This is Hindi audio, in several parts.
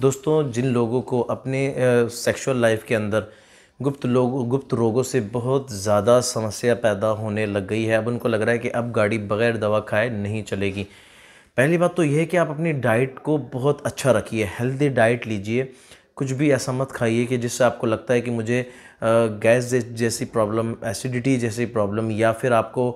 दोस्तों जिन लोगों को अपने सेक्सुअल लाइफ के अंदर गुप्त लोग गुप्त रोगों से बहुत ज़्यादा समस्या पैदा होने लग गई है अब उनको लग रहा है कि अब गाड़ी बगैर दवा खाए नहीं चलेगी पहली बात तो यह है कि आप अपनी डाइट को बहुत अच्छा रखिए हेल्दी डाइट लीजिए कुछ भी ऐसा मत खाइए कि जिससे आपको लगता है कि मुझे गैस जैसी प्रॉब्लम एसिडिटी जैसी प्रॉब्लम या फिर आपको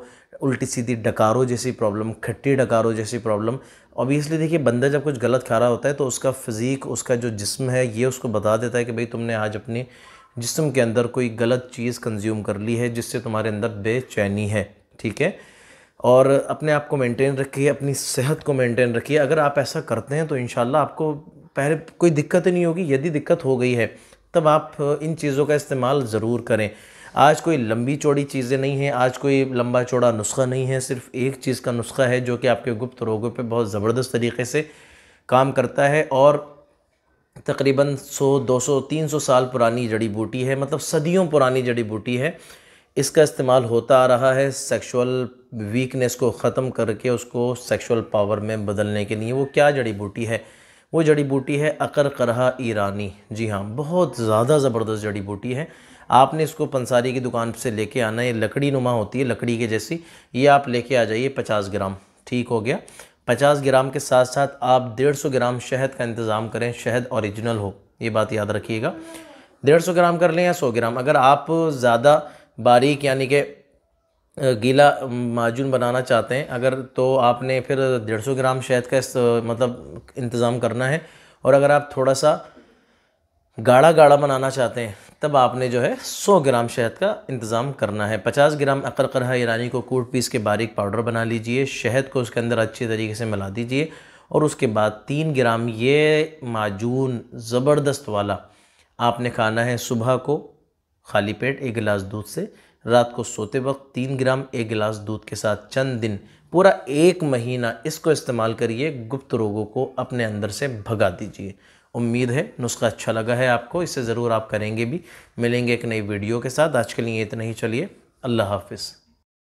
उल्टी सीधी डकारों जैसी प्रॉब्लम खट्टी डकारों जैसी प्रॉब्लम ऑब्वियसली देखिए बंदा जब कुछ गलत खा रहा होता है तो उसका फिज़ीक उसका जो जिस्म है ये उसको बता देता है कि भाई तुमने आज अपने जिस्म के अंदर कोई गलत चीज़ कंज्यूम कर ली है जिससे तुम्हारे अंदर बेचैनी है ठीक है और अपने आप को मेंटेन रखिए अपनी सेहत को मेंटेन रखिए अगर आप ऐसा करते हैं तो इन आपको पहले कोई दिक्कत नहीं होगी यदि दिक्कत हो गई है तब आप इन चीज़ों का इस्तेमाल ज़रूर करें आज कोई लंबी चौड़ी चीज़ें नहीं हैं आज कोई लंबा चौड़ा नुस्खा नहीं है सिर्फ एक चीज़ का नुस्खा है जो कि आपके गुप्त रोगों पर बहुत ज़बरदस्त तरीके से काम करता है और तकरीबन 100, 200, 300 साल पुरानी जड़ी बूटी है मतलब सदियों पुरानी जड़ी बूटी है इसका इस्तेमाल होता आ रहा है सेक्सुअल वीकनेस को ख़त्म करके उसको सेक्सुअल पावर में बदलने के लिए वो क्या जड़ी बूटी है वो जड़ी बूटी है अकर करहा ईरानी जी हाँ बहुत ज़्यादा ज़बरदस्त जड़ी बूटी है आपने इसको पंसारी की दुकान से लेके आना ये लकड़ी नुमा होती है लकड़ी के जैसी ये आप लेके आ जाइए पचास ग्राम ठीक हो गया पचास ग्राम के साथ साथ आप डेढ़ सौ ग्राम शहद का इंतज़ाम करें शहद ओरिजिनल हो ये बात याद रखिएगा डेढ़ सौ ग्राम कर लें या सौ ग्राम अगर आप ज़्यादा बारीक यानी कि गीला माजून बनाना चाहते हैं अगर तो आपने फिर डेढ़ सौ ग्राम शहद का मतलब इंतज़ाम करना है और अगर आप थोड़ा सा गाढ़ा गाढ़ा बनाना चाहते हैं तब आपने जो है 100 ग्राम शहद का इंतज़ाम करना है 50 ग्राम अकरकरहा ईरानी को कूट पीस के बारीक पाउडर बना लीजिए शहद को उसके अंदर अच्छे तरीके से मिला दीजिए और उसके बाद तीन ग्राम ये माजून ज़बरदस्त वाला आपने खाना है सुबह को खाली पेट एक गिलास दूध से रात को सोते वक्त तीन ग्राम एक गिलास दूध के साथ चंद दिन पूरा एक महीना इसको इस्तेमाल करिए गुप्त रोगों को अपने अंदर से भगा दीजिए उम्मीद है नुस्खा अच्छा लगा है आपको इसे ज़रूर आप करेंगे भी मिलेंगे एक नई वीडियो के साथ आज के लिए इतना ही चलिए अल्लाह हाफिज़